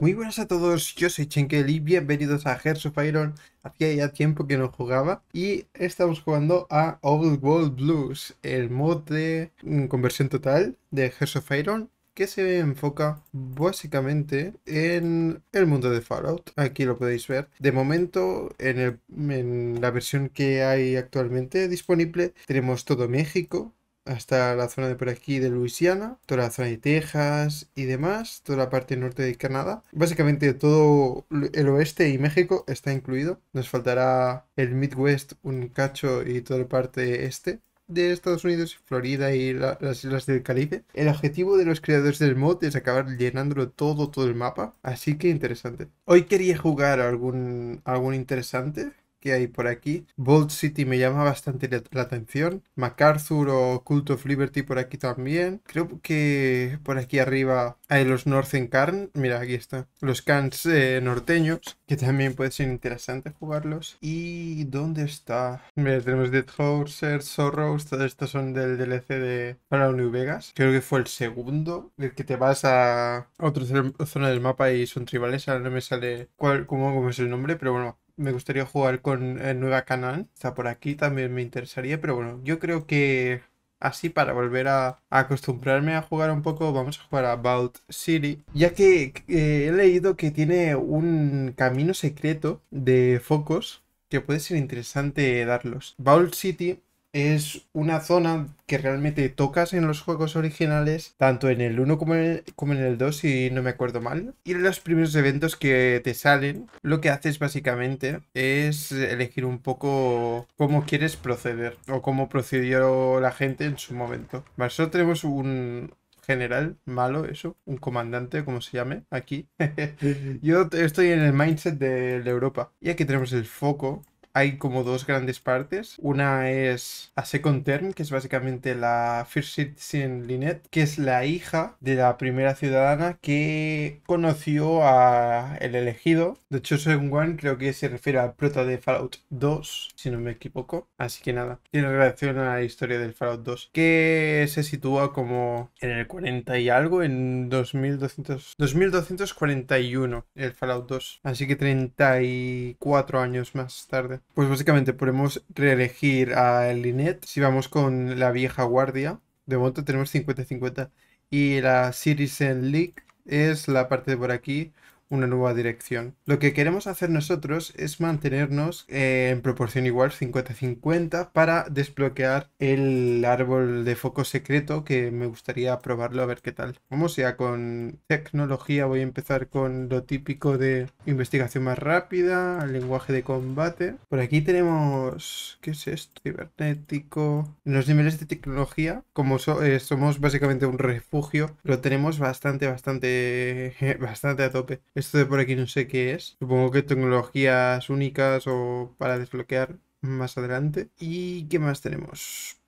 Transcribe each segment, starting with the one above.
Muy buenas a todos, yo soy Chenkel y bienvenidos a Hearts of Iron. Hacía ya tiempo que no jugaba y estamos jugando a Old World Blues, el mod de mm, conversión total de Hearts of Iron que se enfoca básicamente en el mundo de Fallout. Aquí lo podéis ver. De momento, en, en la versión que hay actualmente disponible, tenemos todo México, hasta la zona de por aquí de Luisiana, toda la zona de Texas y demás, toda la parte norte de Canadá. Básicamente todo el oeste y México está incluido. Nos faltará el Midwest, un cacho y toda la parte este de Estados Unidos, Florida y las islas del Caribe. El objetivo de los creadores del mod es acabar llenándolo todo, todo el mapa. Así que interesante. Hoy quería jugar algún, algún interesante que hay por aquí. Bold City me llama bastante la, atención. MacArthur o Cult of Liberty por aquí también. Creo que por aquí arriba hay los Northern Carn. Mira, aquí está. Los Cans eh, norteños, que también puede ser interesante jugarlos. ¿Y dónde está? Mira, tenemos Dead Horses, Sorrows. Todos estos son del DLC de para New Vegas. Creo que fue el segundo. El que te vas a otra zona del mapa y son tribales. Ahora no me sale cuál, cómo es el nombre, pero bueno me gustaría jugar con el eh, Nueva canal Está por aquí, también me interesaría. Pero bueno, yo creo que así para volver a, acostumbrarme a jugar un poco, vamos a jugar a Vault City. Ya que eh, he leído que tiene un camino secreto de focos que puede ser interesante darlos. Vault City es una zona que realmente tocas en los juegos originales, tanto en el 1 como en el, 2, si no me acuerdo mal. Y en los primeros eventos que te salen, lo que haces básicamente es elegir un poco cómo quieres proceder o cómo procedió la gente en su momento. Vale, solo tenemos un, general malo, eso, un comandante, como se llame, aquí. Yo estoy en el mindset de, de Europa. Y aquí tenemos el foco, hay como dos grandes partes. Una es a Second Term, que es básicamente la First sin Lynette, que es la hija de la primera ciudadana que conoció a el elegido. De Chosen One creo que se refiere al prota de Fallout 2, si no me equivoco. Así que nada, tiene relación a la historia del Fallout 2, que se sitúa como en el 40 y algo, en 2200, 2241, el Fallout 2. Así que 34 años más tarde pues básicamente podemos reelegir a Linet. si vamos con la vieja guardia. De momento tenemos 50-50. Y la Citizen League es la parte de por aquí una nueva dirección. Lo que queremos hacer nosotros es mantenernos eh, en proporción igual 50-50 para desbloquear el árbol de foco secreto que me gustaría probarlo a ver qué tal. Vamos ya con tecnología, voy a empezar con lo típico de investigación más rápida, lenguaje de combate. Por aquí tenemos... ¿Qué es esto? Cibernético... los niveles de tecnología, como eh, somos básicamente un refugio, lo tenemos bastante, bastante, bastante a tope. Esto de por aquí no sé qué es. Supongo que tecnologías únicas o para desbloquear más adelante. ¿Y qué más tenemos?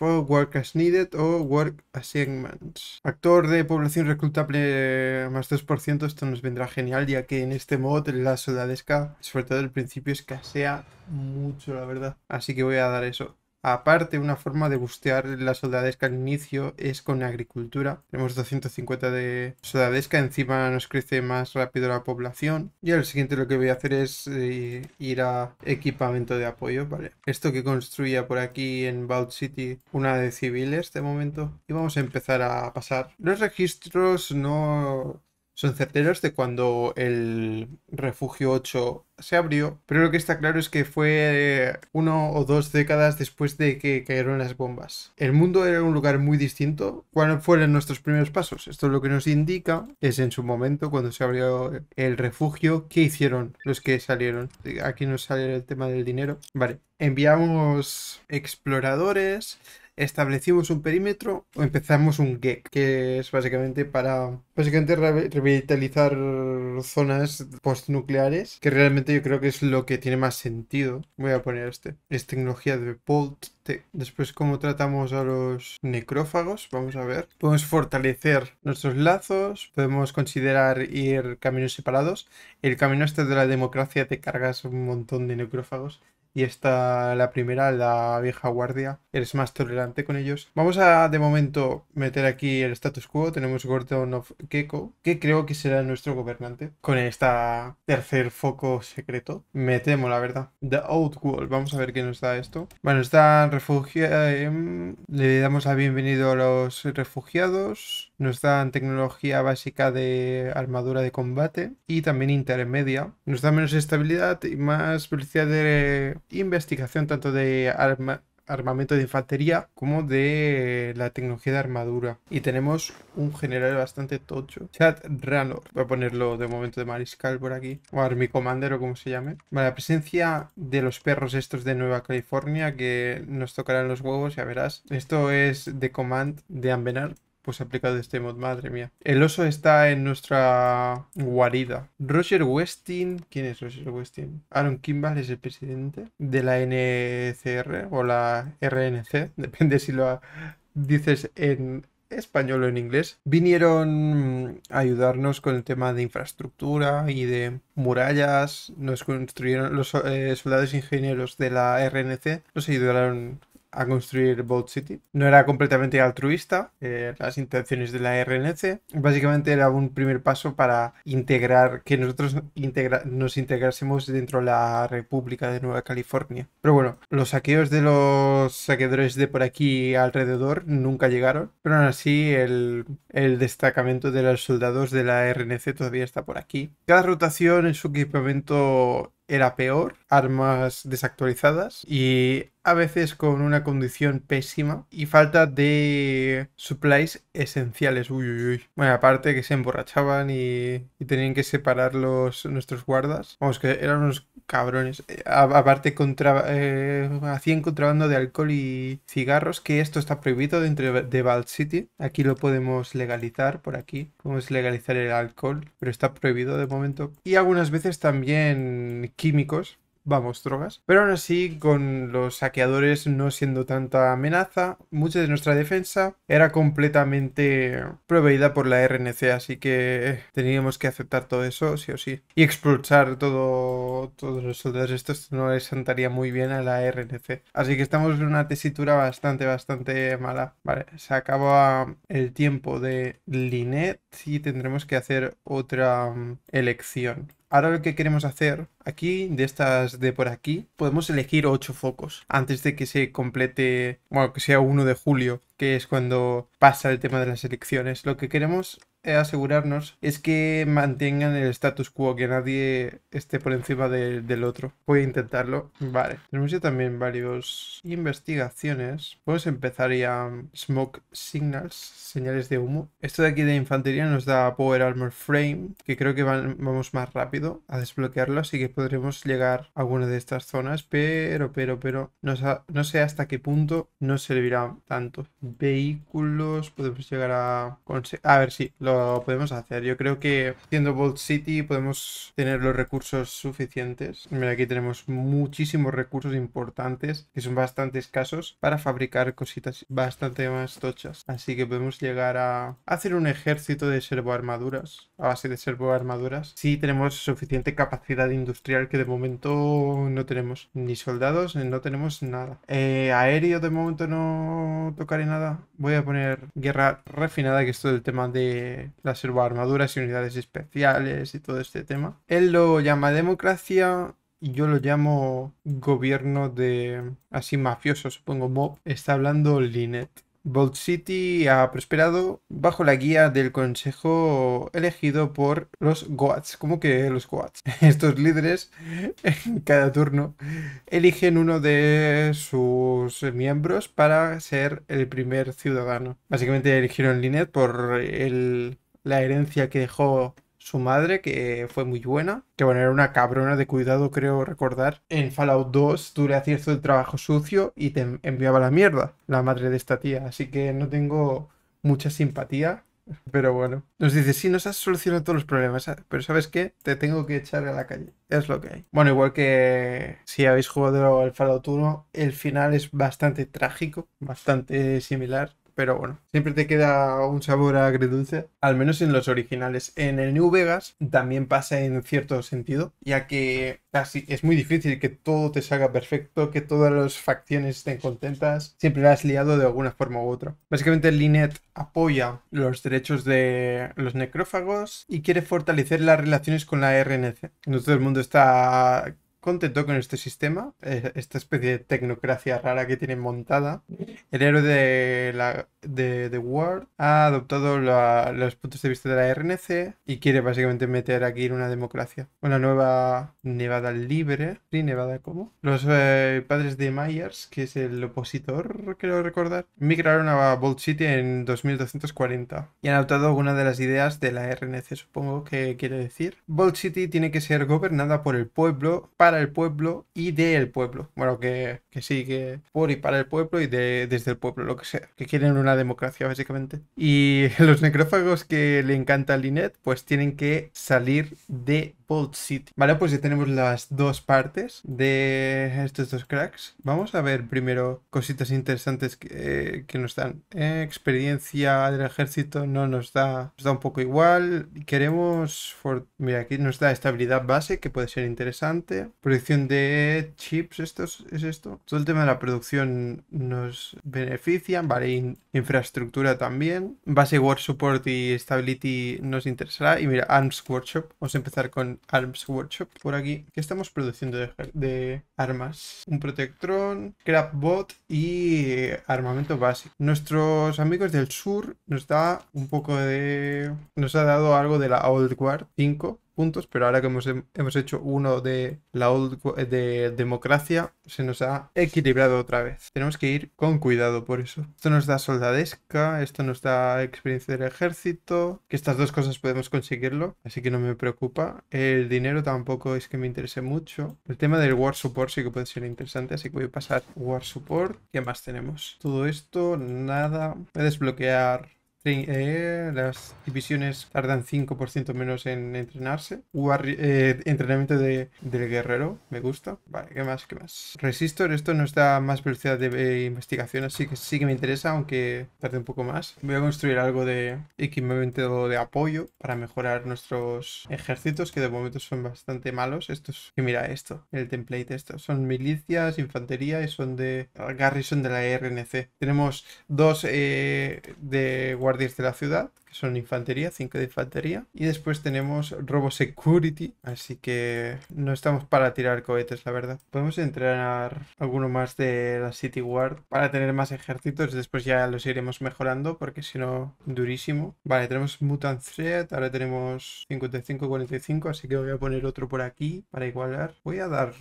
work as needed o work assignments. Actor de población reclutable más 2%. Esto nos vendrá genial ya que en este mod la soldadesca, sobre todo el principio, escasea mucho la verdad. Así que voy a dar eso. Aparte, una forma de bustear la soldadesca al inicio es con agricultura. Tenemos 250 de soldadesca, encima nos crece más rápido la población. Y al el siguiente lo que voy a hacer es eh, ir a equipamiento de apoyo, ¿vale? Esto que construía por aquí en Vault City, una de civiles de momento. Y vamos a empezar a pasar. Los registros no son certeros de cuando el refugio 8 se abrió, pero lo que está claro es que fue eh, uno o dos décadas después de que cayeron las bombas. El mundo era un lugar muy distinto. ¿Cuáles fueron nuestros primeros pasos? Esto lo que nos indica es en su momento, cuando se abrió el refugio, qué hicieron los que salieron. Aquí nos sale el tema del dinero. Vale, enviamos exploradores establecimos un perímetro o empezamos un GEC, que es básicamente para básicamente revitalizar zonas postnucleares, que realmente yo creo que es lo que tiene más sentido. Voy a poner este. Es tecnología de POLT. Después, cómo tratamos a los necrófagos, vamos a ver. Podemos fortalecer nuestros lazos, podemos considerar ir caminos separados. El camino este de la democracia te cargas un montón de necrófagos y esta, la primera, la vieja guardia, eres más tolerante con ellos. Vamos a, de momento, meter aquí el status quo. Tenemos Gordon of Gecko, que creo que será nuestro gobernante, con esta tercer foco secreto. Me temo, la verdad. The old world vamos a ver qué nos da esto. Bueno, nos dan refugiados. Em, le damos la bienvenida a los refugiados. Nos dan tecnología básica de armadura de combate y también intermedia. Nos da menos estabilidad y más velocidad de investigación tanto de armamento de infantería como de la tecnología de armadura. Y tenemos un general bastante tocho. Chad Ranor. Voy a ponerlo de momento de mariscal por aquí. O Army Commander o como se llame. la presencia de los perros estos de Nueva California que nos tocarán los huevos, ya verás. Esto es de Command de Ambenar pues aplicado este mod, madre mía. El oso está en nuestra guarida. Roger Westin, ¿quién es Roger Westin? Aaron Kimball es el presidente de la NCR o la RNC, depende si lo dices en español o en inglés, vinieron a ayudarnos con el tema de infraestructura y de murallas, nos construyeron los eh, soldados ingenieros de la RNC, nos ayudaron a construir Boat City. No era completamente altruista, eh, las intenciones de la RNC. Básicamente era un primer paso para integrar, que nosotros nos integrásemos dentro de la República de Nueva California. Pero bueno, los saqueos de los saqueadores de por aquí alrededor nunca llegaron, pero aún así el, el destacamento de los soldados de la RNC todavía está por aquí. Cada rotación en su equipamiento era peor, armas desactualizadas y a veces con una condición pésima y falta de supplies esenciales. Uy, uy, uy. Bueno, aparte que se emborrachaban y, tenían que separar los, nuestros guardas. Vamos, que eran unos cabrones. Eh, aparte, contra, eh, hacían contrabando de alcohol y cigarros, que esto está prohibido dentro de Vault City. Aquí lo podemos legalizar, por aquí. Podemos legalizar el alcohol, pero está prohibido de momento. Y algunas veces también químicos, vamos, drogas. Pero aún así, con los saqueadores no siendo tanta amenaza, mucha de nuestra defensa era completamente proveída por la RNC, así que teníamos que aceptar todo eso, sí o sí. Y expulsar todo, todos los soldados estos no les sentaría muy bien a la RNC. Así que estamos en una tesitura bastante, bastante mala. Vale, se acaba el tiempo de Linet y tendremos que hacer otra mm, elección. Ahora lo que queremos hacer aquí, de estas de por aquí, podemos elegir 8 focos antes de que se complete, bueno, que sea 1 de julio, que es cuando pasa el tema de las elecciones. Lo que queremos asegurarnos es que mantengan el status quo, que nadie esté por encima del otro. Voy a intentarlo. Vale. Tenemos ya también varios investigaciones. Podemos empezar ya um, Smoke Signals, señales de humo. Esto de aquí de infantería nos da Power Armor Frame, que creo que vamos más rápido a desbloquearlo, así que podremos llegar a alguna de estas zonas, pero, pero, pero, no, sé hasta qué punto nos servirá tanto. Vehículos, podemos llegar a... A ver, si lo podemos hacer. Yo creo que siendo Vault City podemos tener los recursos suficientes. Mira, aquí tenemos muchísimos recursos importantes, que son bastante escasos, para fabricar cositas bastante más tochas. Así que podemos llegar a hacer un ejército de servoarmaduras, a base de servoarmaduras, si tenemos suficiente capacidad industrial, que de momento no tenemos ni soldados, no tenemos nada. Eh, aéreo de momento no tocaré nada. Voy a poner guerra refinada, que es todo el tema de la las armaduras y unidades especiales y todo este tema. Él lo llama democracia Y yo lo llamo gobierno de así mafioso, supongo, está hablando Linet. Vault City ha prosperado bajo la guía del consejo elegido por los Goats. ¿Cómo que los Goats? Estos líderes en cada turno eligen uno de sus miembros para ser el primer ciudadano. Básicamente eligieron Linet por la herencia que dejó su madre, que fue muy buena, que bueno, era una cabrona de cuidado, creo recordar. En Fallout 2 tú le hacías el trabajo sucio y te enviaba la mierda, la madre de esta tía, así que no tengo mucha simpatía. Pero bueno, nos dice, sí, nos has solucionado todos los problemas, ah, pero ¿sabes qué? Te tengo que echar a la calle, es lo que hay. Bueno, igual que si habéis jugado al Fallout 1, el final es bastante trágico, bastante similar pero bueno, siempre te queda un sabor agridulce, al menos en los originales. En el New Vegas también pasa en cierto sentido, ya que casi es muy difícil que todo te salga perfecto, que todas las facciones estén contentas, siempre has liado de alguna forma u otra. Básicamente linet apoya los derechos de los necrófagos y quiere fortalecer las relaciones con la RNC. No todo el mundo está contento con este sistema, eh, esta especie de tecnocracia rara que tienen montada. El héroe de la de, de ha adoptado los puntos de vista de la RNC y quiere básicamente meter aquí una democracia, una nueva Nevada libre. ¿Sí, Nevada como? Los eh, padres de Myers, que es el opositor, creo recordar, migraron a Bold City en 2240 y han adoptado una de las ideas de la RNC, supongo que quiere decir. Bold City tiene que ser gobernada por el pueblo para el pueblo y del pueblo. Bueno, que, que sí, por y para el pueblo y de, desde el pueblo, lo que sea. Que quieren una democracia, básicamente. Y los necrófagos que le encanta a pues tienen que salir de Bolt City. Vale, pues ya tenemos las dos partes de estos dos cracks. Vamos a ver primero cositas interesantes que, eh, nos dan. experiencia del ejército no nos da, nos da un poco igual. Queremos... Mira, aquí nos da estabilidad base, que puede ser interesante. Producción de chips, ¿esto es, esto? Todo el tema de la producción nos beneficia, vale, infraestructura también. Base war Support y Stability nos interesará. Y mira, ARMS Workshop. Vamos a empezar con ARMS Workshop por aquí. ¿Qué estamos produciendo de, armas? Un Protectron, bot y armamento básico. Nuestros amigos del sur nos da un poco de... Nos ha dado algo de la Old Guard 5 puntos, pero ahora que hemos, hecho uno de la eh, de democracia, se nos ha equilibrado otra vez. Tenemos que ir con cuidado por eso. Esto nos da soldadesca, esto nos da experiencia del ejército, que estas dos cosas podemos conseguirlo, así que no me preocupa. El dinero tampoco es que me interese mucho. El tema del War Support sí que puede ser interesante, así que voy a pasar War Support. ¿Qué más tenemos? Todo esto, nada. Voy a desbloquear eh, las divisiones tardan 5% menos en entrenarse. Eh, entrenamiento del guerrero, me gusta. Vale, ¿qué más? ¿Qué más? Resistor, esto nos da más velocidad de eh, investigación, así que sí que me interesa, aunque tarde un poco más. Voy a construir algo de equipamiento de apoyo para mejorar nuestros ejércitos, que de momento son bastante malos. Estos, que mira esto, el template esto. Son milicias, infantería y son de garrison de la RNC. Tenemos dos de guardias la ciudad son infantería, 5 de infantería. Y después tenemos robo security, así que no estamos para tirar cohetes, la verdad. Podemos entrenar alguno más de la City Guard para tener más ejércitos, después ya los iremos mejorando, porque si no, durísimo. Vale, tenemos Mutant Threat, ahora tenemos 55-45, así que voy a poner otro por aquí para igualar. Voy a dar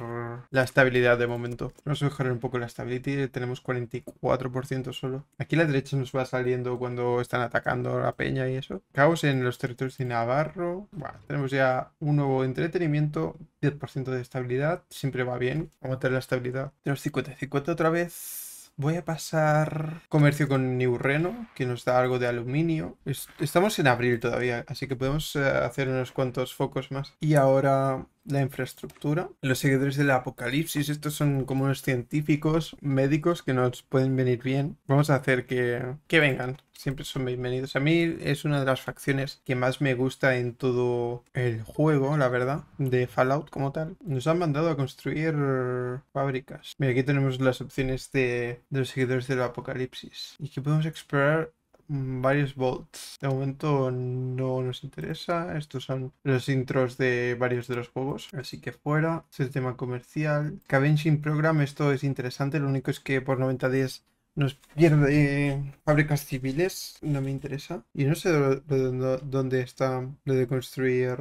la estabilidad de momento. Vamos a mejorar un poco la stability, tenemos 44% solo. Aquí la derecha nos va saliendo cuando están atacando la peña y eso. Caos en los territorios de Navarro. Bueno, tenemos ya un nuevo entretenimiento. 10% de estabilidad. Siempre va bien. Vamos a la estabilidad. Tenemos 50-50 otra vez. Voy a pasar comercio con Niurreno, que nos da algo de aluminio. Estamos en abril todavía, así que podemos eh, hacer unos cuantos focos más. Y ahora la infraestructura. Los seguidores del apocalipsis, estos son como unos científicos, médicos que nos pueden venir bien. Vamos a hacer que, que vengan. Siempre son bienvenidos. A mí es una de las facciones que más me gusta en todo el juego, la verdad, de Fallout como tal. Nos han mandado a construir fábricas. aquí tenemos las opciones de, de los seguidores del apocalipsis. Y que podemos explorar varios bots. De momento no nos interesa. Estos son los intros de varios de los juegos. Así que fuera. Sistema es el tema comercial. Cavenging Program, esto es interesante. Lo único es que por 90 días nos pierde fábricas civiles, no me interesa. Y no sé dónde está lo de construir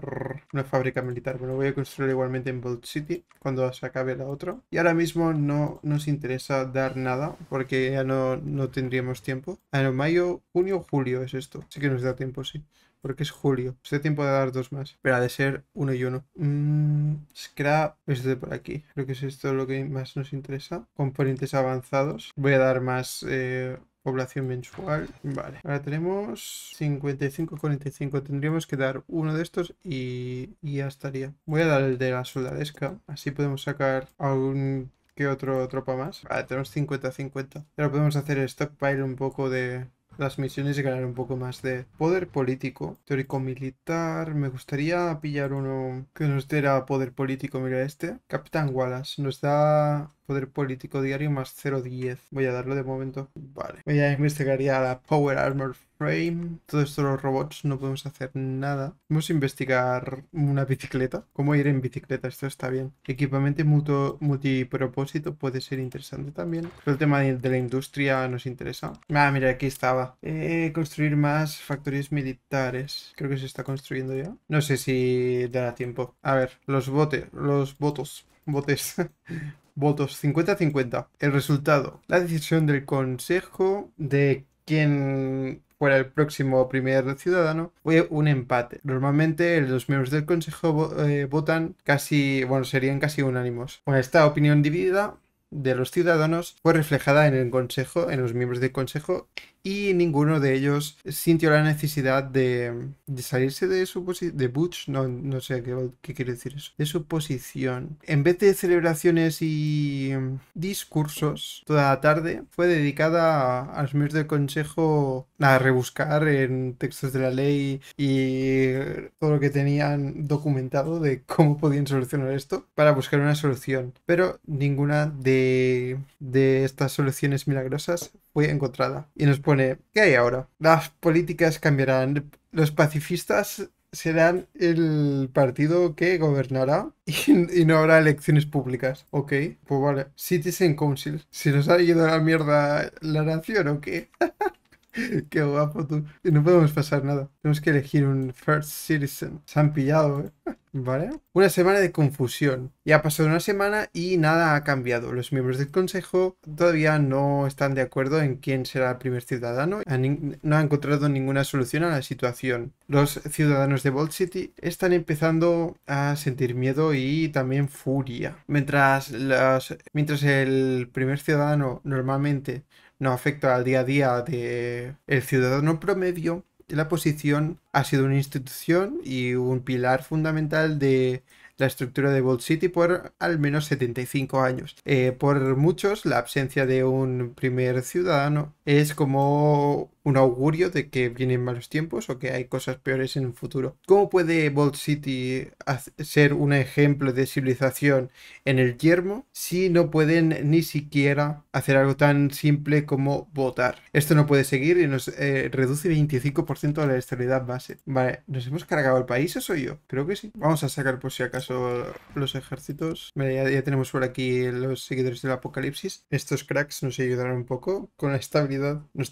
una fábrica militar. Bueno, voy a construir igualmente en Bolt City cuando se acabe la otra. Y ahora mismo no nos interesa dar nada porque ya no, no tendríamos tiempo. en mayo, junio, julio es esto. Así que nos da tiempo, sí porque es julio. Este tiempo de dar dos más. Pero ha de ser uno y uno. Mmm. scrap, esto de por aquí. Creo que es esto lo que más nos interesa. Componentes avanzados. Voy a dar más... Eh, población mensual. Vale, ahora tenemos 55, 45. Tendríamos que dar uno de estos y, y ya estaría. Voy a dar el de la soldadesca. Así podemos sacar algún que otro tropa más. Vale, tenemos 50-50. Ahora podemos hacer el stockpile un poco de, las misiones y ganar un poco más de poder político, teórico-militar. Me gustaría pillar uno que nos diera poder político, mira este. Capitán Wallace nos da poder político diario más 0.10. Voy a darlo de momento. Vale. Voy a investigar ya la Power Armor Frame, todos los robots, no podemos hacer nada. Vamos a investigar una bicicleta. ¿Cómo ir en bicicleta? Esto está bien. Equipamiento multipropósito puede ser interesante también. Pero el tema de, la industria nos interesa. Ah, mira, aquí estaba. Eh, construir más factorías militares. Creo que se está construyendo ya. No sé si dará tiempo. A ver, los botes, los votos. Botes. Votos 50-50. El resultado. La decisión del Consejo de quien fuera el próximo primer ciudadano, fue un empate. Normalmente los miembros del Consejo eh, votan casi, bueno, serían casi unánimos. Bueno, esta opinión dividida de los ciudadanos fue reflejada en el Consejo, en los miembros del Consejo, y ninguno de ellos sintió la necesidad de, salirse de su posición, de Butch, no, no sé qué, qué, quiere decir eso, de su posición. En vez de celebraciones y discursos, toda la tarde fue dedicada a, los miembros del Consejo a rebuscar en textos de la ley y todo lo que tenían documentado de cómo podían solucionar esto para buscar una solución. Pero ninguna de, de estas soluciones milagrosas fue encontrada. Y nos pone, ¿qué hay ahora? Las políticas cambiarán. Los pacifistas serán el partido que gobernará y, no habrá elecciones públicas. Ok, pues vale. Citizen Council. Si nos ha ido a la mierda la nación o qué? Qué guapo tú. no podemos pasar nada. Tenemos que elegir un First Citizen. Se han pillado, ¿eh? ¿Vale? Una semana de confusión. Ya ha pasado una semana y nada ha cambiado. Los miembros del Consejo todavía no están de acuerdo en quién será el primer ciudadano. no han encontrado ninguna solución a la situación. Los ciudadanos de Vault City están empezando a sentir miedo y también furia. Mientras, mientras el primer ciudadano normalmente no afecta al día a día del el ciudadano promedio, la posición ha sido una institución y un pilar fundamental de la estructura de Vault City por al menos 75 años. Eh, por muchos, la ausencia de un primer ciudadano es como un augurio de que vienen malos tiempos o que hay cosas peores en el futuro. ¿Cómo puede Bolt City ser un ejemplo de civilización en el yermo si no pueden ni siquiera hacer algo tan simple como votar? Esto no puede seguir y nos eh, reduce 25% de la estabilidad base. Vale, ¿nos hemos cargado el país? ¿Eso soy yo? Creo que sí. Vamos a sacar por si acaso los ejércitos. Vale, ya, tenemos por aquí los seguidores del apocalipsis. Estos cracks nos ayudarán un poco con la estabilidad. nos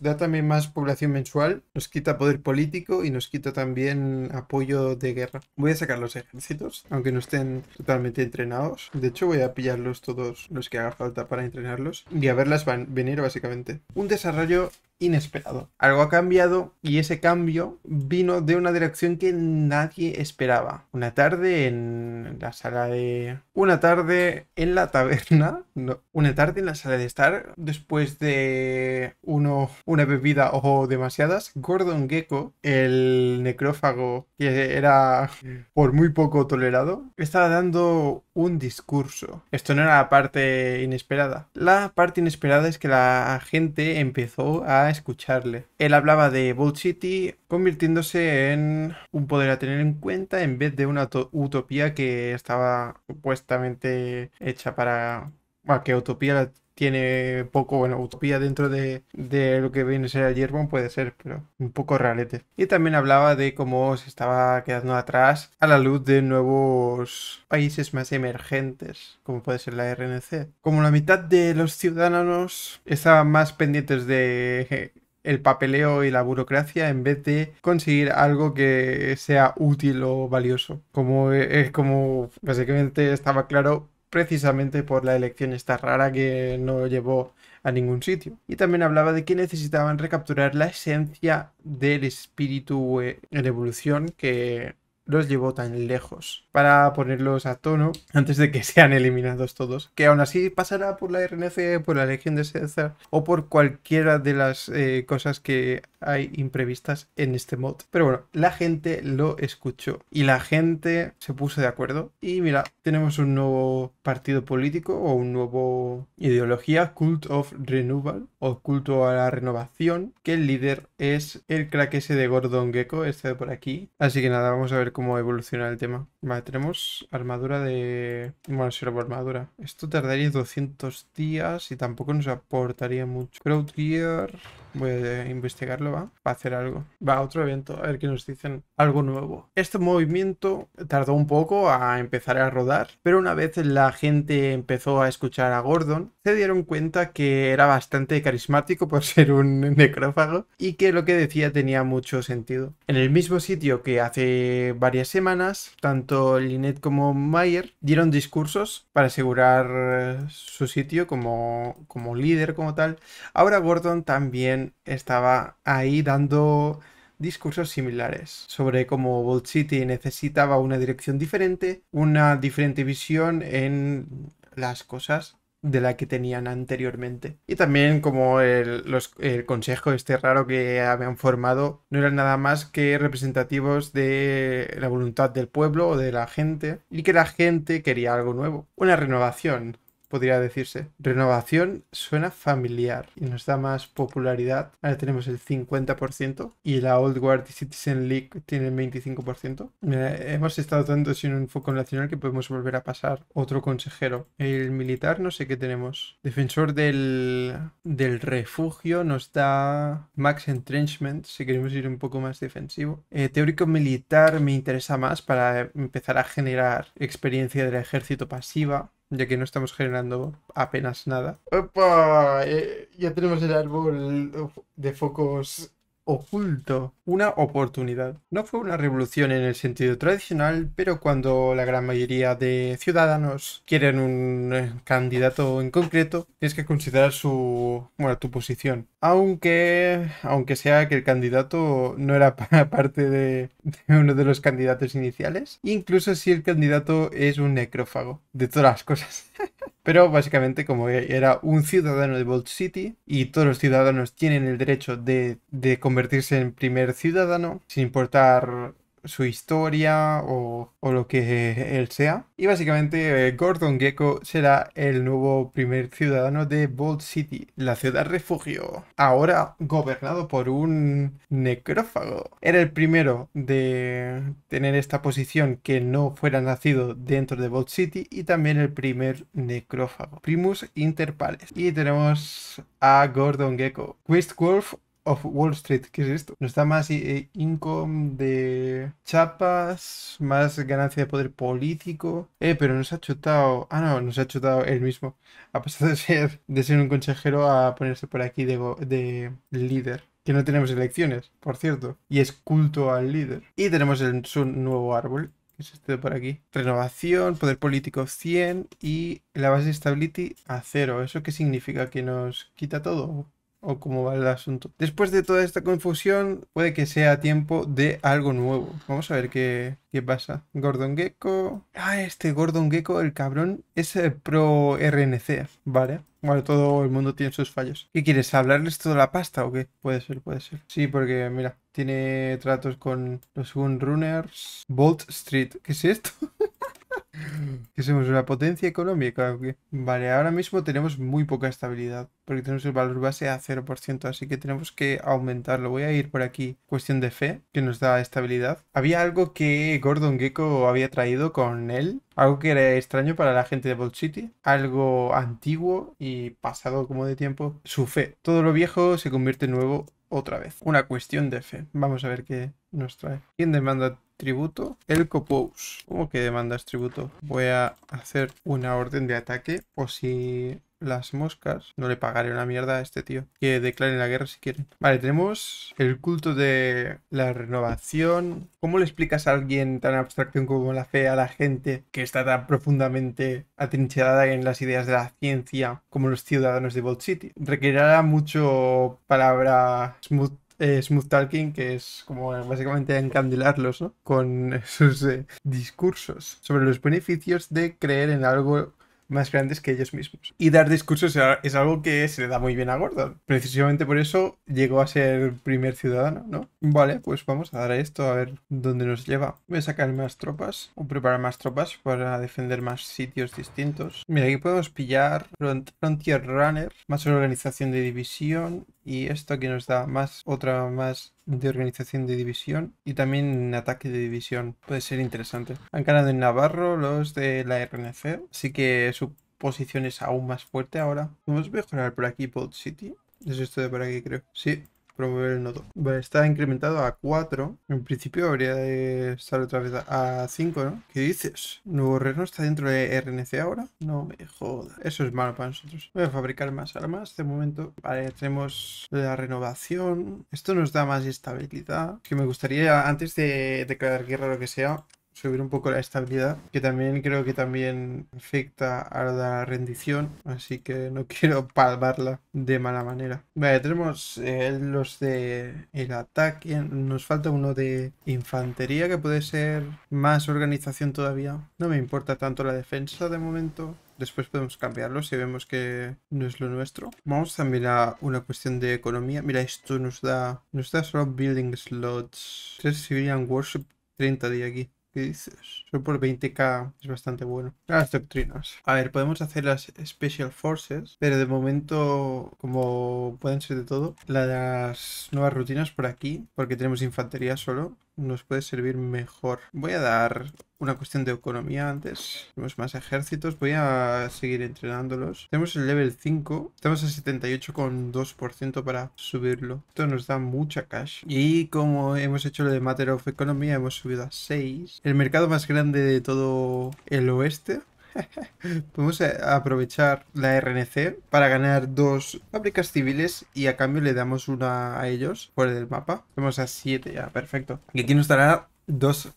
da también más población mensual, nos quita poder político y nos quita también apoyo de guerra. Voy a sacar los ejércitos, aunque no estén totalmente entrenados. De hecho, voy a pillarlos todos los que haga falta para entrenarlos y a verlas van venir básicamente. Un desarrollo inesperado. Algo ha cambiado y ese cambio vino de una dirección que nadie esperaba. Una tarde en la sala de... Una tarde en la taberna. Una tarde en la sala de estar después de uno, una bebida o demasiadas. Gordon Gecko, el necrófago que era por muy poco tolerado, estaba dando un discurso. Esto no era la parte inesperada. La parte inesperada es que la gente empezó a escucharle. Él hablaba de Bold City convirtiéndose en un poder a tener en cuenta en vez de una utopía que estaba supuestamente hecha para... Bueno, que utopía tiene poco, bueno, utopía dentro de, lo que viene a ser el puede ser, pero un poco realete Y también hablaba de cómo se estaba quedando atrás a la luz de nuevos países más emergentes, como puede ser la RNC. Como la mitad de los ciudadanos estaban más pendientes de eh, el papeleo y la burocracia en vez de conseguir algo que sea útil o valioso. Como, eh, como básicamente estaba claro precisamente por la elección esta rara que no llevó a ningún sitio. Y también hablaba de que necesitaban recapturar la esencia del espíritu en eh, evolución que los llevó tan lejos para ponerlos a tono antes de que sean eliminados todos. Que aún así pasará por la RNC, por la Legión de César o por cualquiera de las eh, cosas que hay imprevistas en este mod. Pero bueno, la gente lo escuchó y la gente se puso de acuerdo. Y mira, tenemos un nuevo partido político o un nuevo ideología, Cult of Renewal o culto a la renovación, que el líder es el crack ese de Gordon Gecko, este de por aquí. Así que nada, vamos a ver cómo cómo evoluciona el tema. Vale, tenemos armadura de... Bueno, armadura. Esto tardaría 200 días y tampoco nos aportaría mucho. Crowd Gear... Voy a investigarlo, ¿va? a hacer algo. Va, otro evento. A ver qué nos dicen. Algo nuevo. Este movimiento tardó un poco a empezar a rodar. Pero una vez la gente empezó a escuchar a Gordon, se dieron cuenta que era bastante carismático por ser un necrófago. Y que lo que decía tenía mucho sentido. En el mismo sitio que hace varios varias semanas, tanto Linet como Mayer dieron discursos para asegurar eh, su sitio como, como líder, como tal. Ahora Gordon también estaba ahí dando discursos similares sobre cómo Bolt City necesitaba una dirección diferente, una diferente visión en las cosas de la que tenían anteriormente. Y también como el, el, consejo este raro que habían formado no eran nada más que representativos de la voluntad del pueblo o de la gente y que la gente quería algo nuevo, una renovación podría decirse. Renovación suena familiar y nos da más popularidad. Ahora tenemos el 50% y la Old Guard Citizen League tiene el 25%. hemos estado tanto sin un foco nacional que podemos volver a pasar otro consejero. El militar no sé qué tenemos. Defensor del, refugio nos da Max Entrenchment si queremos ir un poco más defensivo. Eh, teórico militar me interesa más para empezar a generar experiencia del ejército pasiva ya que no estamos generando apenas nada. ¡Opa! Eh, ya tenemos el árbol de focos oculto una oportunidad. No fue una revolución en el sentido tradicional, pero cuando la gran mayoría de ciudadanos quieren un eh, candidato en concreto, tienes que considerar su, bueno, tu posición. Aunque, aunque sea que el candidato no era parte de, uno de los candidatos iniciales, incluso si el candidato es un necrófago, de todas las cosas. Pero básicamente como e, era un ciudadano de Bolt City y todos los ciudadanos tienen el derecho de, de convertirse en primer ciudadano sin importar su historia o, lo que él sea. Y básicamente eh, Gordon Gecko será el nuevo primer ciudadano de Bold City, la ciudad refugio, ahora gobernado por un necrófago. Era el primero de tener esta posición que no fuera nacido dentro de Bold City y también el primer necrófago, primus inter pares. Y tenemos a Gordon Gecko. Quistwolf of Wall Street. ¿Qué es esto? Nos da más eh, income de chapas, más ganancia de poder político. Eh, pero nos ha chutado. Ah, no, nos ha chutado él mismo. A pasado de ser, de ser un consejero a ponerse por aquí de, de líder que no tenemos elecciones, por cierto, y es culto al líder. Y tenemos el, su nuevo árbol, que es este de por aquí. Renovación, poder político 100 y la base de stability a 0. ¿Eso qué significa? ¿Que nos quita todo? o cómo va el asunto. Después de toda esta confusión, puede que sea tiempo de algo nuevo. Vamos a ver qué, qué pasa. Gordon Gecko. Ah, este Gordon Gecko, el cabrón, es pro RNC, ¿vale? Bueno, todo el mundo tiene sus fallos. ¿Qué quieres? ¿Hablarles toda la pasta o qué? Puede ser, puede ser. Sí, porque mira, tiene tratos con los Gunrunners. Bolt Street. ¿Qué es esto? que somos una potencia económica. Vale, ahora mismo tenemos muy poca estabilidad, porque tenemos el valor base a 0%, así que tenemos que aumentarlo. Voy a ir por aquí, cuestión de fe, que nos da estabilidad. Había algo que Gordon Gecko había traído con él, algo que era extraño para la gente de Bolt City, algo antiguo y pasado como de tiempo, su fe. Todo lo viejo se convierte en nuevo otra vez. Una cuestión de fe. Vamos a ver qué nos trae. ¿Quién demanda tributo, el Copous. ¿Cómo que demandas tributo? Voy a hacer una orden de ataque o si las moscas. No le pagaré una mierda a este tío. Que declaren la guerra si quieren. Vale, tenemos el culto de la renovación. ¿Cómo le explicas a alguien tan abstracto como la fe a la gente que está tan profundamente atrincherada en las ideas de la ciencia como los ciudadanos de Bolt City? Requerirá mucho palabra smooth eh, Smooth Talking, que es como básicamente encandilarlos, ¿no? Con sus eh, discursos sobre los beneficios de creer en algo más grande que ellos mismos. Y dar discursos es algo que se le da muy bien a Gordon. Precisamente por eso llegó a ser primer ciudadano, ¿no? Vale, pues vamos a dar a esto, a ver dónde nos lleva. Voy a sacar más tropas, o preparar más tropas para defender más sitios distintos. Mira, aquí podemos pillar Frontier Runner, más organización de división, y esto aquí nos da más otra más de organización de división y también ataque de división. Puede ser interesante. Han ganado en Navarro los de la RNC, así que su posición es aún más fuerte ahora. Vamos a mejorar por aquí Bold City. Es esto de por aquí, creo. Sí, promover el nodo. Está incrementado a 4. En principio habría de estar otra vez a 5, ¿no? ¿Qué dices? ¿Nuevo Reno está dentro de RNC ahora? No me jodas. Eso es malo para nosotros. Voy a fabricar más armas de momento. Vale, tenemos la renovación. Esto nos da más estabilidad. Que me gustaría, antes de declarar guerra o lo que sea, subir un poco la estabilidad, que también creo que también afecta a la rendición, así que no quiero palmarla de mala manera. Vale, tenemos eh, los de el ataque, nos falta uno de infantería que puede ser más organización todavía. No me importa tanto la defensa de momento, después podemos cambiarlo si vemos que no es lo nuestro. Vamos también a una cuestión de economía. Mira, esto nos da, nos solo building slots. Tres civilian worship 30 de aquí. ¿Qué dices? Solo por 20k, es bastante bueno. Ah, las doctrinas. A ver, podemos hacer las Special Forces, pero de momento, como pueden ser de todo, las nuevas rutinas por aquí, porque tenemos infantería solo nos puede servir mejor. Voy a dar una cuestión de economía antes. Tenemos más ejércitos. Voy a seguir entrenándolos. Tenemos el level 5. Estamos a 78,2% para subirlo. Esto nos da mucha cash. Y como hemos hecho lo de Matter of Economy, hemos subido a 6. El mercado más grande de todo el oeste. Podemos eh, aprovechar la RNC para ganar dos fábricas civiles y a cambio le damos una a ellos por el mapa. Vamos a 7 ya, perfecto. Y aquí nos dará dos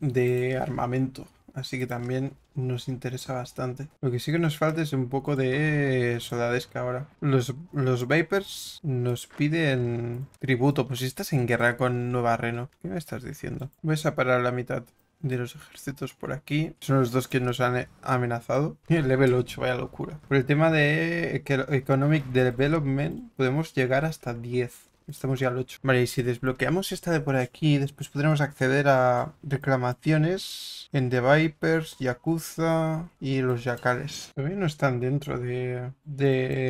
de armamento. Así que también nos interesa bastante. Lo que sí que nos falta es un poco de soldadesca ahora. Los, los Vapers nos piden tributo. Pues si estás en guerra con Nueva Reno. ¿Qué me estás diciendo? Voy a parar la mitad de los ejércitos por aquí. Son los dos que nos han amenazado. Y el level 8, vaya locura. Por el tema de Economic Development, podemos llegar hasta 10. Estamos ya al 8. Vale, y si desbloqueamos esta de por aquí, después podremos acceder a reclamaciones en The Vipers, Yakuza y los Yacales. Todavía no están dentro de,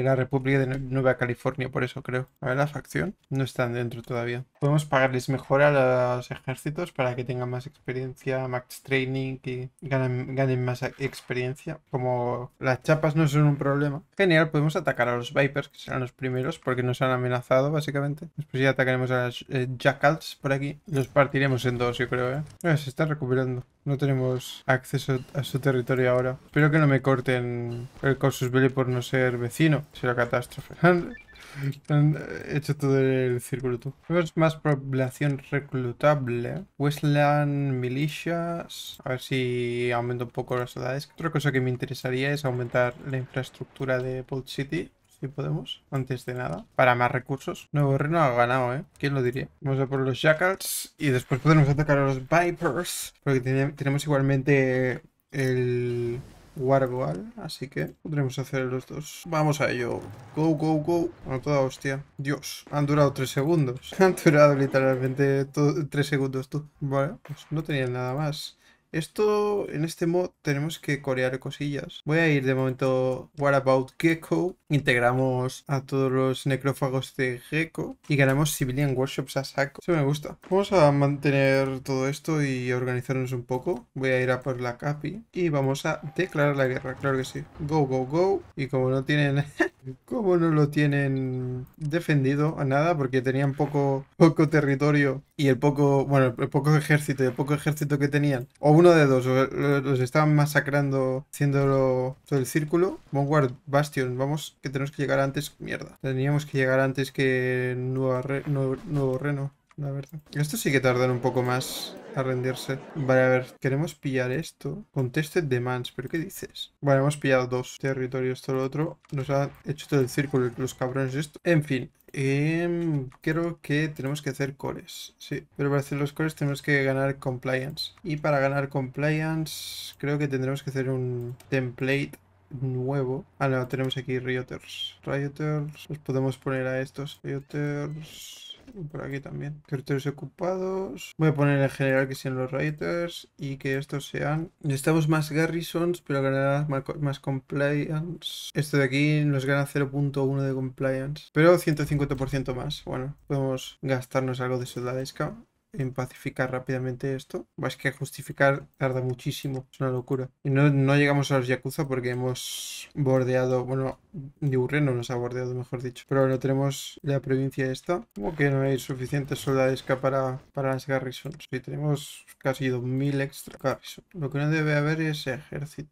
la República de Nueva California, por eso creo. A ver, la facción. No están dentro todavía. Podemos pagarles mejor a los ejércitos para que tengan más experiencia, max training y ganen, ganen más experiencia. Como las chapas no son un problema. general podemos atacar a los Vipers, que serán los primeros, porque nos han amenazado básicamente. Después ya atacaremos a las eh, jackals por aquí. Los partiremos en dos, yo creo, ¿eh? ah, se está recuperando. No tenemos acceso a su territorio ahora. Espero que no me corten el Corsus Belli por no ser vecino. Será catástrofe. Han hecho todo el círculo tú. más población reclutable. Westland Militias. A ver si aumento un poco las edades. Otra cosa que me interesaría es aumentar la infraestructura de Bolt City y podemos, antes de nada, para más recursos. Nuevo reino ha ganado, ¿eh? ¿Quién lo diría? Vamos a por los Jackals y después podemos atacar a los Vipers, porque tenemos igualmente el Wargoal, así que podremos hacer los dos. Vamos a ello. Go, go, go. A toda hostia. Dios, han durado tres segundos. Han durado literalmente tres segundos, tú. Vale, pues no tenían nada más. Esto, en este mod, tenemos que corear cosillas. Voy a ir de momento What About Gecko. Integramos a todos los necrófagos de Gecko y ganamos Civilian Workshops a saco. Eso me gusta. Vamos a mantener todo esto y organizarnos un poco. Voy a ir a por la capi y vamos a declarar la guerra, claro que sí. Go, go, go. Y como no tienen... como no lo tienen defendido a nada porque tenían poco, poco territorio y el poco, bueno, el poco ejército el poco ejército que tenían, o uno de dos, los estaban masacrando haciéndolo todo el círculo. Vanguard, Bastion, vamos, que tenemos que llegar antes, mierda. Teníamos que llegar antes que Nuevo, Reno. La verdad. Esto sí que tardan un poco más a rendirse. Vale, a ver, queremos pillar esto. Contested demands, ¿pero qué dices? Bueno, hemos pillado dos territorios, todo lo otro. Nos ha hecho todo el círculo, los cabrones esto. En fin, Em, creo que tenemos que hacer cores. Sí, pero para hacer los cores tenemos que ganar compliance. Y para ganar compliance creo que tendremos que hacer un template nuevo. Ah, no, tenemos aquí rioters. Rioters, los podemos poner a estos. Rioters por aquí también. Territorios ocupados. Voy a poner en general que sean los writers y que estos sean... Necesitamos más garrisons, pero ganarás más compliance. Esto de aquí nos gana 0.1 de compliance, pero 150% más. Bueno, podemos gastarnos algo de soldadesca en pacificar rápidamente esto. Es que justificar tarda muchísimo, es una locura. Y no, llegamos a los Yakuza porque hemos bordeado, bueno, Diurre no nos ha bordeado, mejor dicho. Pero no tenemos la provincia esta. Como que no hay suficientes soldadesca para, para las garrisons. Sí, tenemos casi 2000 extra Lo que no debe haber es ejército,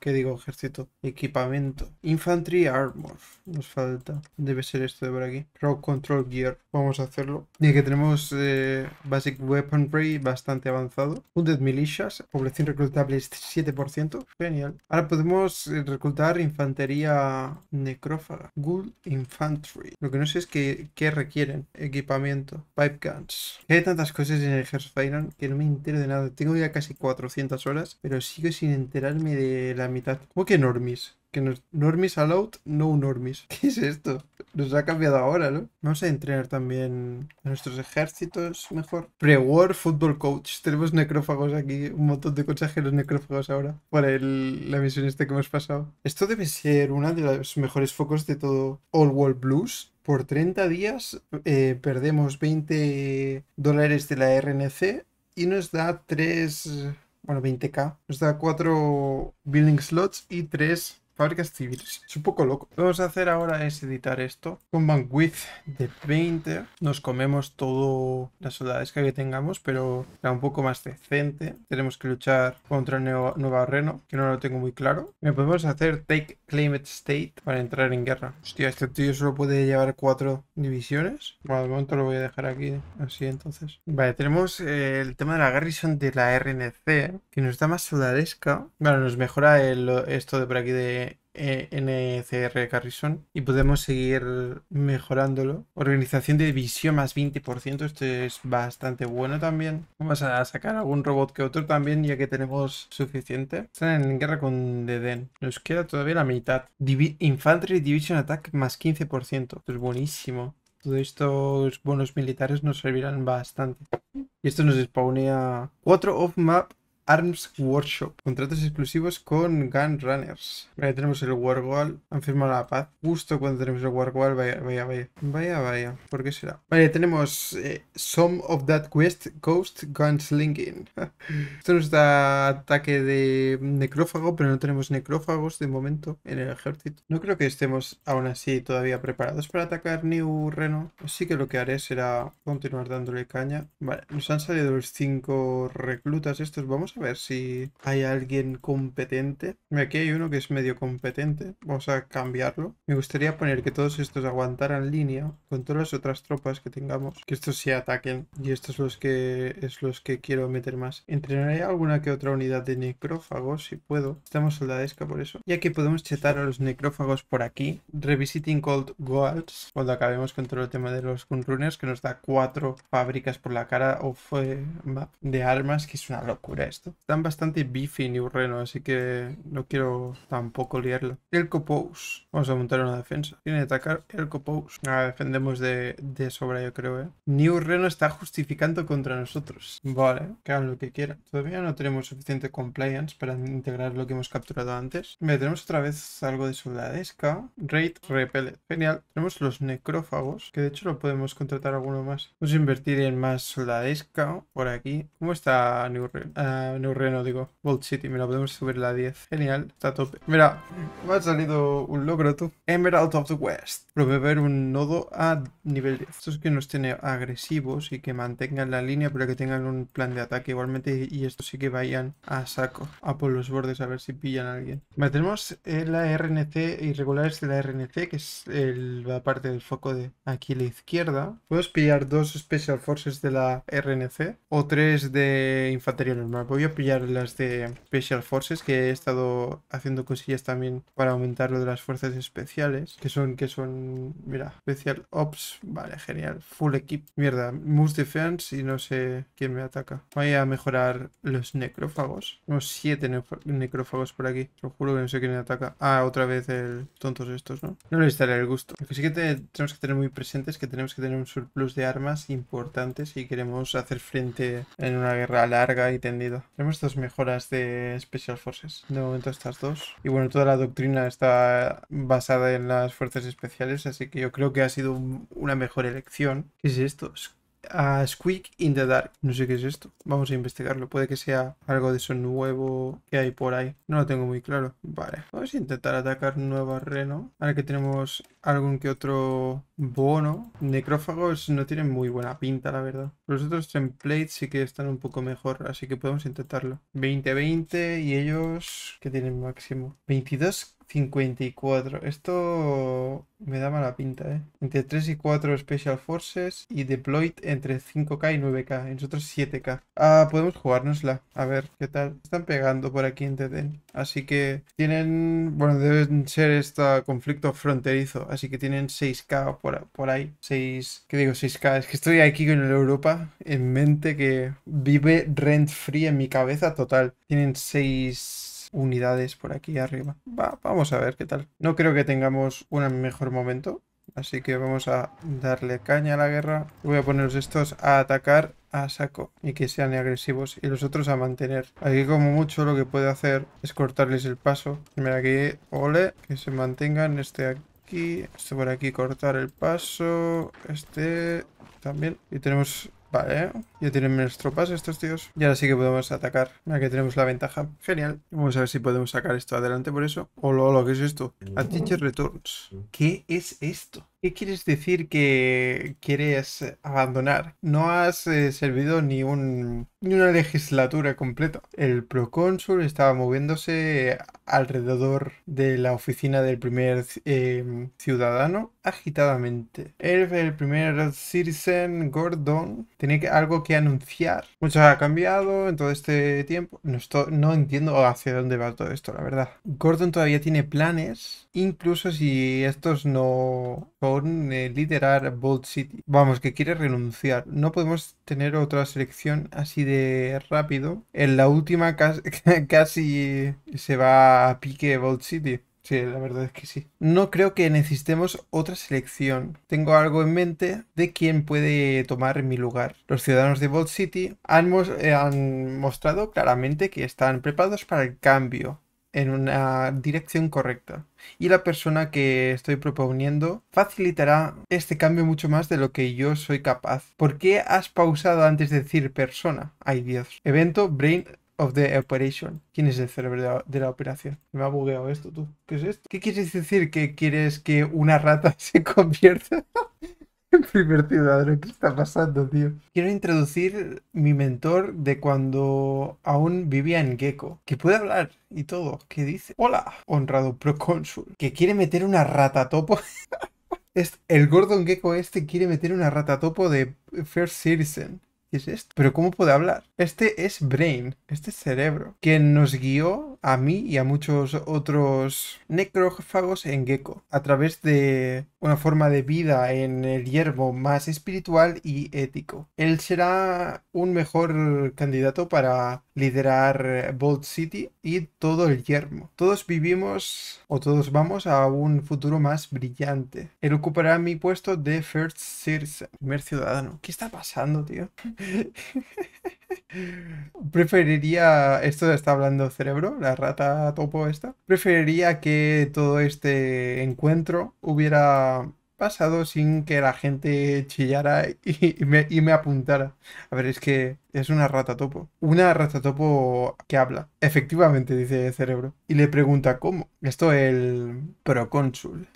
¿qué digo ejército? Equipamiento. Infantry Armor nos falta. Debe ser esto de por aquí. Rock Control Gear. Vamos a hacerlo. Y que tenemos... Eh, Basic Weaponry bastante avanzado. Undead militias, población reclutable 7%. Genial. Ahora podemos eh, reclutar infantería necrófaga. Good Infantry. Lo que no sé es qué requieren. Equipamiento. Pipe guns. Hay tantas cosas en el Iron que no me entero de nada. Tengo ya casi 400 horas, pero sigo sin enterarme de la mitad. ¿Cómo que normis? Que nos... Normis allowed, no normis. ¿Qué es esto? Nos ha cambiado ahora, ¿no? Vamos a entrenar también nuestros ejércitos mejor. Pre-war football coach. Tenemos necrófagos aquí. Un montón de consejeros necrófagos ahora. Para el... la misión esta que hemos pasado. Esto debe ser uno de los mejores focos de todo All World Blues por 30 días eh, perdemos 20 dólares de la RNC y nos da 3, bueno, 20k, nos da 4 building slots y 3 Fábricas civiles. Es un poco loco. Lo que vamos a hacer ahora es editar esto. Con bandwidth de 20. Nos comemos todo la soldadesca que tengamos, pero era un poco más decente. Tenemos que luchar contra el nuevo Reno, que no lo tengo muy claro. Me podemos hacer Take Climate State para entrar en guerra. Hostia, este tío solo puede llevar cuatro divisiones. Bueno, de momento lo voy a dejar aquí. Así entonces. Vale, tenemos eh, el tema de la garrison de la RNC, que nos da más soldadesca. Bueno, nos mejora esto de por aquí de e NCR Carrison y podemos seguir mejorándolo. Organización de división más 20%, esto es bastante bueno también. Vamos a sacar algún robot que otro también, ya que tenemos suficiente. Están en guerra con Deden. Nos queda todavía la mitad. Infantry Division Attack más 15%. Esto es buenísimo. Todos estos bonos militares nos servirán bastante. Y esto nos spawnea 4 off map Arms Workshop. Contratos exclusivos con Gun Runners. Vale tenemos el Warwall Han firmado la paz. Justo cuando tenemos el Warwall Vaya, vaya, vaya. Vaya, vaya. ¿Por qué será? Vale, tenemos eh, Some of That Quest Ghost Gunslinging. Esto nos da ataque de necrófago, pero no tenemos necrófagos de momento en el ejército. No creo que estemos aún así todavía preparados para atacar New Reno. Así que lo que haré será continuar dándole caña. Vale, nos han salido los cinco reclutas estos. Vamos a a ver si hay alguien competente. Aquí hay uno que es medio competente. Vamos a cambiarlo. Me gustaría poner que todos estos aguantaran línea con todas las otras tropas que tengamos. Que estos se ataquen. Y estos los que es los que quiero meter más. Entrenaré alguna que otra unidad de necrófagos si puedo. Estamos soldadesca por eso. Y aquí podemos chetar a los necrófagos por aquí. Revisiting Cold Goals. Cuando acabemos con todo el tema de los Gunrunners. Que nos da cuatro fábricas por la cara O fue map de armas. Que es una locura esto. Están bastante beefy New Reno, así que no quiero tampoco liarlo. El Copous. Vamos a montar una defensa. Tiene que atacar el Copous. Ah, defendemos de, de, sobra, yo creo, ¿eh? New Reno está justificando contra nosotros. Vale, que hagan lo que quieran. Todavía no tenemos suficiente compliance para integrar lo que hemos capturado antes. Vale, tenemos otra vez algo de soldadesca. Raid repele Genial. Tenemos los necrófagos, que de hecho lo podemos contratar alguno más. Vamos a invertir en más soldadesca por aquí. ¿Cómo está New Reno? Ah, Neurreno, digo. Bolt City, mira podemos subir la 10. Genial, está top Mira, me ha salido un logro, tú. Emerald of the West. Proveer un nodo a nivel 10. es que nos tiene agresivos y que mantengan la línea, pero que tengan un plan de ataque igualmente. Y esto sí que vayan a saco, a por los bordes, a ver si pillan a alguien. Vale, tenemos eh, la RNC, irregulares de la RNC, que es la parte del foco de aquí a la izquierda. Puedes pillar dos Special Forces de la RNC o tres de infantería normal. Voy voy a pillar las de Special Forces, que he estado haciendo cosillas también para aumentar lo de las fuerzas especiales, que son, que son, mira, Special Ops, vale, genial, Full Equip, mierda, Moose Defense y no sé quién me ataca. Voy a mejorar los necrófagos, unos siete necrófagos por aquí, os juro que no sé quién me ataca. Ah, otra vez el tontos estos, ¿no? No les daré el gusto. Lo que sí que tenemos que tener muy presente es que tenemos que tener un surplus de armas importantes si queremos hacer frente en una guerra larga y tendida. Tenemos dos mejoras de Special Forces. De momento estas dos. Y bueno, toda la doctrina está basada en las fuerzas especiales, así que yo creo que ha sido una mejor elección. ¿Qué es esto? a Squeak in the Dark. No sé qué es esto. Vamos a investigarlo. Puede que sea algo de eso nuevo que hay por ahí. No lo tengo muy claro. Vale. Vamos a intentar atacar Nueva Reno. Ahora que tenemos algún que otro bono. Necrófagos no tienen muy buena pinta, la verdad. Los otros templates sí que están un poco mejor, así que podemos intentarlo. 20-20 y ellos... ¿Qué tienen máximo? 22 54. Esto me da mala pinta, ¿eh? Entre 3 y 4 Special Forces y Deployed entre 5K y 9K. En nosotros 7K. Ah, podemos jugárnosla. A ver, ¿qué tal? Están pegando por aquí en Teten. Así que tienen... Bueno, deben ser este conflicto fronterizo. Así que tienen 6K por, por ahí. 6... ¿Qué digo? 6K. Es que estoy aquí con el Europa en mente que vive rent free en mi cabeza total. Tienen 6 unidades por aquí arriba. vamos a ver qué tal. No creo que tengamos un mejor momento. Así que vamos a darle caña a la guerra. Voy a ponerlos estos a atacar a saco y que sean agresivos y los otros a mantener. Aquí como mucho lo que puede hacer es cortarles el paso. Mira aquí, ole, que se mantengan este aquí, este por aquí cortar el paso, este también. Y tenemos Vale, ya tienen menos tropas estos tíos. Y ahora sí que podemos atacar. que tenemos la ventaja. Genial. Vamos a ver si podemos sacar esto adelante por eso. Hola, lo ¿qué es esto? A Returns. ¿Qué es esto? ¿Qué quieres decir que quieres abandonar? No has eh, servido ni, un, ni una legislatura completa. El procónsul estaba moviéndose alrededor de la oficina del primer em, ciudadano agitadamente. el primer citizen Gordon, tenía algo que anunciar. Mucho ha cambiado en todo este tiempo. No, no entiendo hacia dónde va todo esto, la verdad. Gordon todavía tiene planes, incluso si estos no son eh, liderar Bold City. Vamos, que quiere renunciar. No podemos tener otra selección así de rápido. En la última casi, se va a pique Bold City. Sí, la verdad es que sí. No creo que necesitemos otra selección. Tengo algo en mente de quién puede tomar mi lugar. Los ciudadanos de Bold City eh, han mostrado claramente que están preparados para el cambio en una dirección correcta. Y la persona que estoy proponiendo facilitará este cambio mucho más de lo que yo soy capaz. ¿Por qué has pausado antes de decir persona? Ay Dios. Evento Brain of the Operation. ¿Quién es el cerebro de la, de la operación? Me ha bugueado esto tú. ¿Qué es esto? ¿Qué quieres decir? ¿Que quieres que una rata se convierta? El primer ciudadano, ¿qué está pasando, tío? Quiero introducir mi mentor de cuando aún vivía en Gecko, que puede hablar y todo, ¿Qué dice, hola, honrado procónsul, que quiere meter una ratatopo. es, el Gordon Gecko este quiere meter una ratatopo de First Citizen. ¿Qué es esto? ¿Pero cómo puede hablar? Este es Brain, este es cerebro, que nos guió a mí y a muchos otros necrófagos en Gecko a través de una forma de vida en el yermo más espiritual y ético. Él será un mejor candidato para liderar Bold City y todo el yermo. Todos vivimos o todos vamos a un futuro más brillante. Él ocupará mi puesto de First Citizen, primer ciudadano. ¿Qué está pasando, tío? Preferiría, esto está hablando cerebro, la rata topo esta, preferiría que todo este encuentro hubiera pasado sin que la gente chillara y, me, apuntara. A ver, es que es una rata topo. Una rata topo que habla. Efectivamente, dice cerebro. Y le pregunta cómo. Esto el procónsul.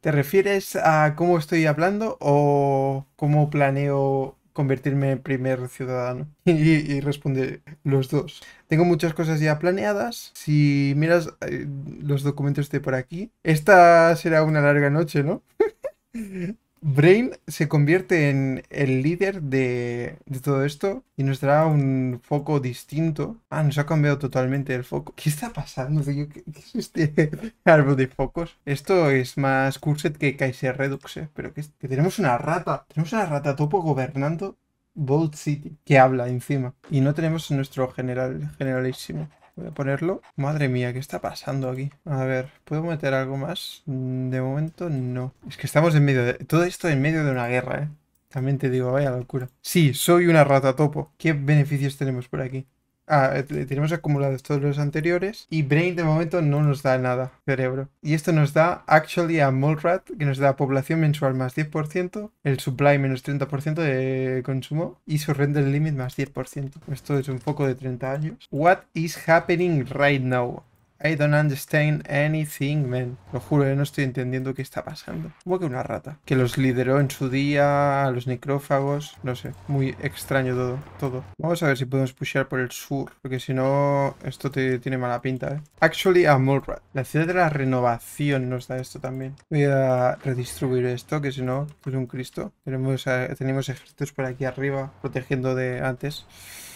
¿Te refieres a cómo estoy hablando o cómo planeo convertirme en primer ciudadano. Y, y, responde los dos. Tengo muchas cosas ya planeadas. Si miras eh, los documentos de por aquí, esta será una larga noche, ¿no? Brain se convierte en el líder de, todo esto y nos dará un foco distinto. Ah, nos ha cambiado totalmente el foco. ¿Qué está pasando? ¿Qué, es este árbol de focos? Esto es más Cursed que Kaiser Redux, ¿eh? Pero que, tenemos una rata. Tenemos una rata topo gobernando Bold City, que habla encima. Y no tenemos nuestro general, generalísimo. Voy a ponerlo. Madre mía, ¿qué está pasando aquí? A ver, ¿puedo meter algo más? Mm, de momento no. Es que estamos en medio de... Todo esto en medio de una guerra, ¿eh? También te digo, vaya locura. Sí, soy una rata topo. ¿Qué beneficios tenemos por aquí? Ah, eh, tenemos acumulados todos los anteriores y Brain de momento no nos da nada, cerebro. Y esto nos da actually a Molrat, que nos da población mensual más 10%, el supply menos 30% de consumo y su render limit más 10%. Esto es un poco de 30 años. What is happening right now? I don't understand anything, man. Lo juro, yo eh, no estoy entendiendo qué está pasando. Hubo que una rata, que los lideró en su día, a los necrófagos, no sé. Muy extraño todo, todo. Vamos a ver si podemos pushear por el sur, porque si no, esto te tiene mala pinta, ¿eh? Actually, a Mulrat. La ciudad de la renovación nos da esto también. Voy a redistribuir esto, que si no, es un cristo. Tenemos, eh, tenemos ejércitos por aquí arriba, protegiendo de antes.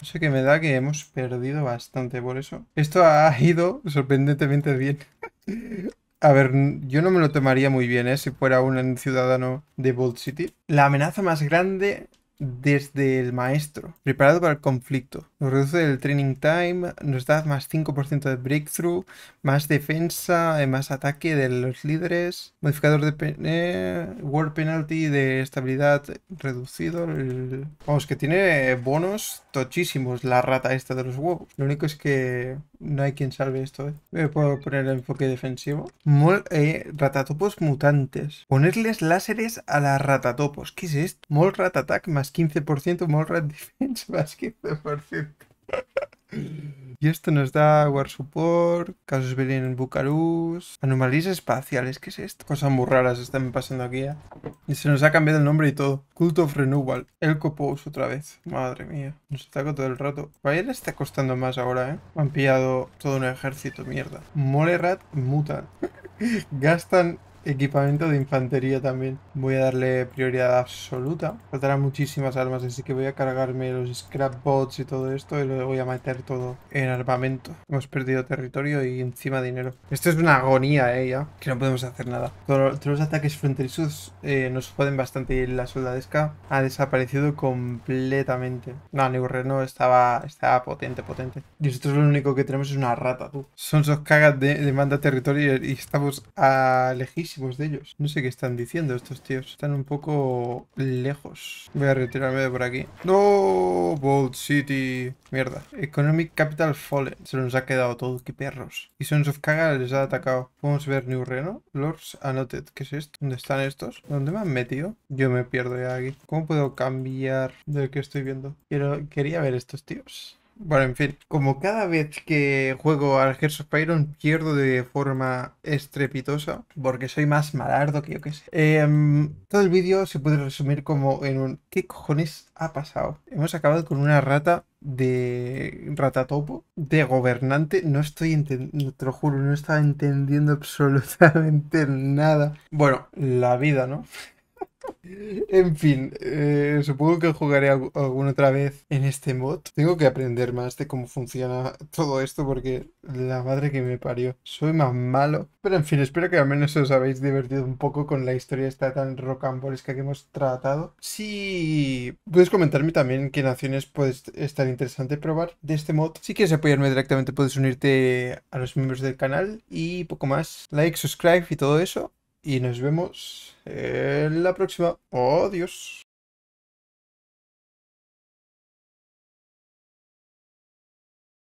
No sé qué me da que hemos perdido bastante por eso. Esto ha ido sorprendentemente bien. A ver, yo no me lo tomaría muy bien, ¿eh? Si fuera un ciudadano de Bold City. La amenaza más grande desde el maestro, preparado para el conflicto. Nos reduce el training time, nos da más 5% de breakthrough, más defensa, eh, más ataque de los líderes, modificador de pen eh, penalty de estabilidad reducido. Vamos, que tiene bonos tochísimos la rata esta de los huevos. Lo único es que no hay quien salve esto, ¿eh? Me puedo poner enfoque defensivo. Mol eh, ratatopos mutantes. Ponerles láseres a las ratatopos. ¿Qué es esto? Mol rat attack más 15%, mol rat defense más 15%. Y esto nos da War Support, casos Belli en Bucarus, Anomalías Espaciales, ¿qué es esto? Cosas muy raras están pasando aquí ¿eh? Y se nos ha cambiado el nombre y todo. Cult of Renewal, El copos otra vez. Madre mía, nos ataca todo el rato. Vaya le está costando más ahora, ¿eh? Han pillado todo un ejército, mierda. Mole rat, mutan. Gastan Equipamiento de infantería también. Voy a darle prioridad absoluta. Faltarán muchísimas armas, así que voy a cargarme los scrap bots y todo esto y lo voy a meter todo en armamento. Hemos perdido territorio y encima dinero. Esto es una agonía, eh, Que no podemos hacer nada. Todos, los ataques fronterizos eh, nos pueden bastante y la soldadesca ha desaparecido completamente. No, Neurreno estaba, estaba potente, potente. Y nosotros lo único que tenemos es una rata, tú. Son sus cagas de, demanda territorio y estamos a de ellos. No sé qué están diciendo estos tíos. Están un poco lejos. Voy a retirarme de por aquí. ¡No! Bold City. Mierda. Economic Capital Fallen. Se nos ha quedado todo. ¡Qué perros! Y Sons of Kaga les ha atacado. Podemos ver New Reno. Lords Annoted. ¿Qué es esto? ¿Dónde están estos? ¿Dónde me han metido? Yo me pierdo ya aquí. ¿Cómo puedo cambiar del que estoy viendo? Quiero... Quería ver estos tíos. Bueno, en fin, como cada vez que juego al Hearts of Iron pierdo de forma estrepitosa, porque soy más malardo que yo que sé. Em, todo el vídeo se puede resumir como en un ¿qué cojones ha pasado? Hemos acabado con una rata de ratatopo, de gobernante, no estoy entendiendo, te lo juro, no estaba entendiendo absolutamente nada. Bueno, la vida, ¿no? En fin, eh, supongo que jugaré alguna otra vez en este mod. Tengo que aprender más de cómo funciona todo esto porque la madre que me parió. Soy más malo. Pero en fin, espero que al menos os habéis divertido un poco con la historia esta tan rocambolesca que hemos tratado. Si puedes comentarme también qué naciones puedes estar interesante probar de este mod. Si quieres apoyarme directamente puedes unirte a los miembros del canal y poco más. Like, subscribe y todo eso y nos vemos en la próxima. ¡Oh, Dios!